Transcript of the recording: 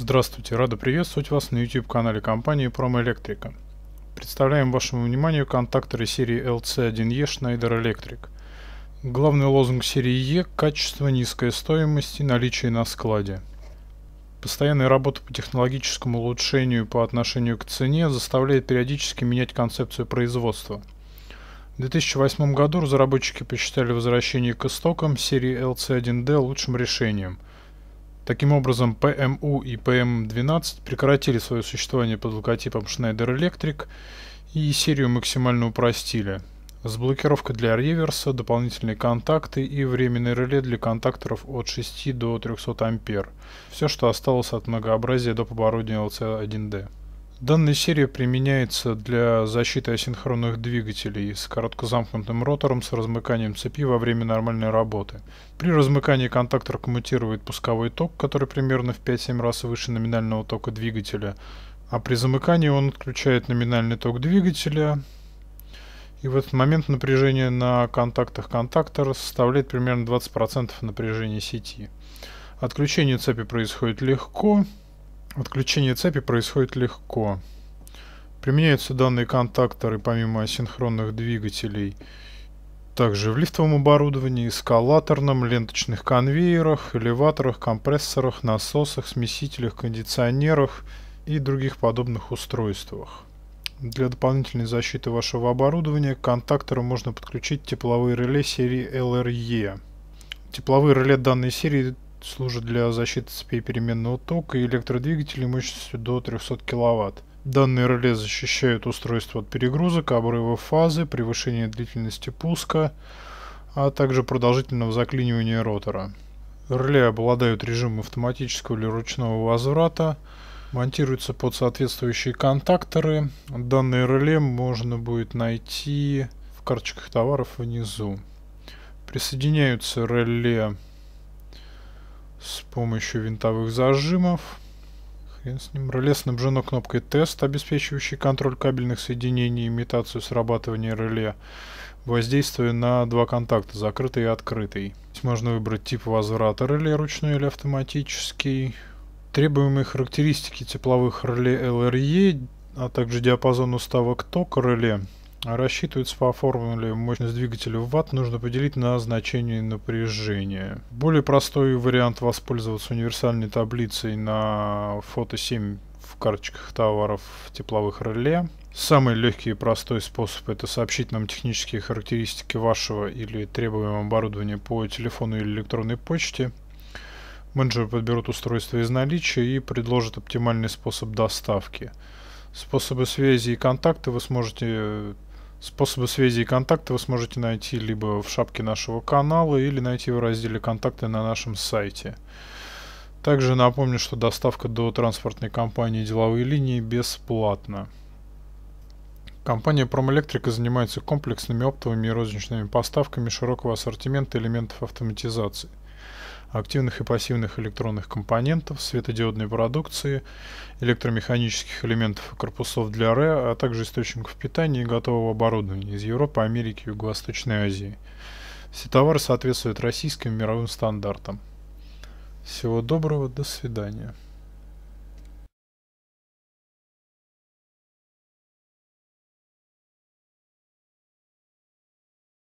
Здравствуйте, рада приветствовать вас на YouTube-канале компании Промоэлектрика. Представляем вашему вниманию контакторы серии LC1E Schneider Electric. Главный лозунг серии E – качество, низкая стоимость и наличие на складе. Постоянная работа по технологическому улучшению по отношению к цене заставляет периодически менять концепцию производства. В 2008 году разработчики посчитали возвращение к истокам серии LC1D лучшим решением – Таким образом, PMU и pm 12 прекратили свое существование под логотипом Schneider Electric и серию максимально упростили. Заблокировка для реверса, дополнительные контакты и временное реле для контакторов от 6 до 300 ампер. Все, что осталось от многообразия доп. оборудования LC1D. Данная серия применяется для защиты асинхронных двигателей с короткозамкнутым ротором с размыканием цепи во время нормальной работы. При размыкании контактор коммутирует пусковой ток, который примерно в 5-7 раз выше номинального тока двигателя, а при замыкании он отключает номинальный ток двигателя, и в этот момент напряжение на контактах контактора составляет примерно 20% напряжения сети. Отключение цепи происходит легко, Отключение цепи происходит легко. Применяются данные контакторы помимо синхронных двигателей также в лифтовом оборудовании, эскалаторном, ленточных конвейерах, элеваторах, компрессорах, насосах, смесителях, кондиционерах и других подобных устройствах. Для дополнительной защиты вашего оборудования к контактору можно подключить тепловые реле серии LRE. Тепловые реле данной серии служит для защиты цепей переменного тока и электродвигателей мощностью до 300 кВт. Данные реле защищают устройство от перегрузок, обрыва фазы, превышения длительности пуска, а также продолжительного заклинивания ротора. Реле обладают режимом автоматического или ручного возврата, монтируются под соответствующие контакторы. Данные реле можно будет найти в карточках товаров внизу. Присоединяются реле с помощью винтовых зажимов. Хрен с ним. Реле снабжено кнопкой «Тест», обеспечивающей контроль кабельных соединений и имитацию срабатывания реле. Воздействие на два контакта, закрытый и открытый. Здесь можно выбрать тип возврата реле, ручной или автоматический. Требуемые характеристики тепловых реле LRE, а также диапазон уставок тока реле – Рассчитывается по формуле мощность двигателя в ватт, нужно поделить на значение напряжения. Более простой вариант воспользоваться универсальной таблицей на фото 7 в карточках товаров тепловых реле. Самый легкий и простой способ – это сообщить нам технические характеристики вашего или требуемого оборудования по телефону или электронной почте. Менеджеры подберут устройство из наличия и предложат оптимальный способ доставки. Способы связи и контакты вы сможете Способы связи и контакты вы сможете найти либо в шапке нашего канала, или найти в разделе «Контакты» на нашем сайте. Также напомню, что доставка до транспортной компании «Деловые линии» бесплатна. Компания «Промэлектрика» занимается комплексными оптовыми и розничными поставками широкого ассортимента элементов автоматизации – активных и пассивных электронных компонентов, светодиодной продукции, электромеханических элементов и корпусов для РЭ, а также источников питания и готового оборудования из Европы, Америки и Юго-Восточной Азии. Все товары соответствуют российским мировым стандартам. Всего доброго, до свидания.